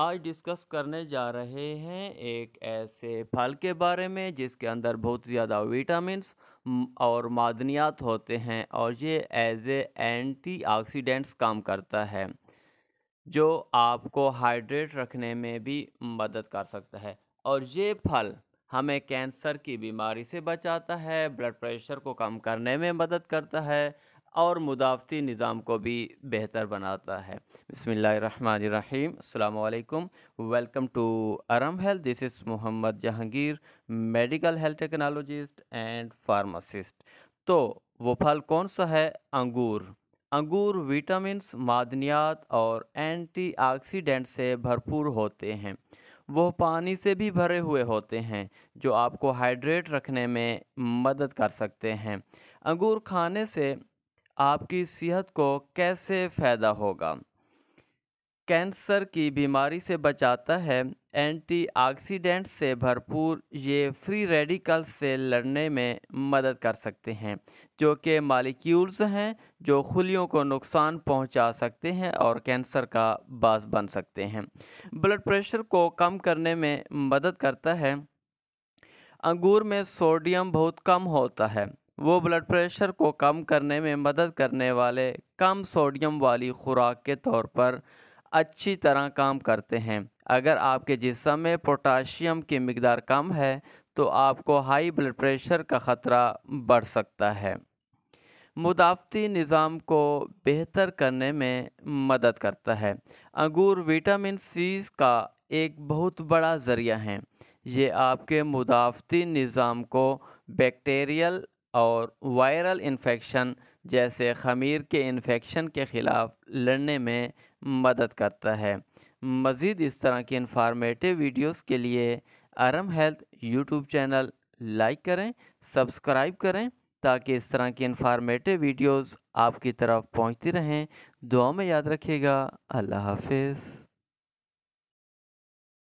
आज डिस्कस करने जा रहे हैं एक ऐसे फल के बारे में जिसके अंदर बहुत ज़्यादा विटामिन और मादनियात होते हैं और ये एज ए ऑक्सीडेंट्स काम करता है जो आपको हाइड्रेट रखने में भी मदद कर सकता है और ये फल हमें कैंसर की बीमारी से बचाता है ब्लड प्रेशर को कम करने में मदद करता है और मुदाफ़ती निज़ाम को भी बेहतर बनाता है बसमीम अल्लाम welcome to Aram health this is Mohammad Jahangir medical health technologist and pharmacist तो वो फल कौन सा है अंगूर अंगूर विटामिन मादनियात और एंटीऑक्सीडेंट से भरपूर होते हैं वो पानी से भी भरे हुए होते हैं जो आपको हाइड्रेट रखने में मदद कर सकते हैं अंगूर खाने से आपकी सेहत को कैसे फ़ायदा होगा कैंसर की बीमारी से बचाता है एंटीऑक्सीडेंट से भरपूर ये फ्री रेडिकल से लड़ने में मदद कर सकते हैं जो कि मालिक्यूल्स हैं जो खुलियों को नुकसान पहुंचा सकते हैं और कैंसर का बास बन सकते हैं ब्लड प्रेशर को कम करने में मदद करता है अंगूर में सोडियम बहुत कम होता है वो ब्लड प्रेशर को कम करने में मदद करने वाले कम सोडियम वाली खुराक के तौर पर अच्छी तरह काम करते हैं अगर आपके जिसम में पोटाशियम की मकदार कम है तो आपको हाई ब्लड प्रेशर का ख़तरा बढ़ सकता है मुदाफ़ती निज़ाम को बेहतर करने में मदद करता है अंगूर विटामिन सी का एक बहुत बड़ा ज़रिया है ये आपके मुदाफ़ती निज़ाम को बैक्टीरियल और वायरल इन्फेक्शन जैसे खमीर के इन्फेक्शन के ख़िलाफ़ लड़ने में मदद करता है मज़ीद इस तरह की इंफॉर्मेटिव वीडियोस के लिए Aram health YouTube channel like करें सब्सक्राइब करें ताकि इस तरह की इन्फॉर्मेटिव वीडियोस आपकी तरफ पहुंचती रहें दुआ में याद रखिएगा अल्लाह हाफिज़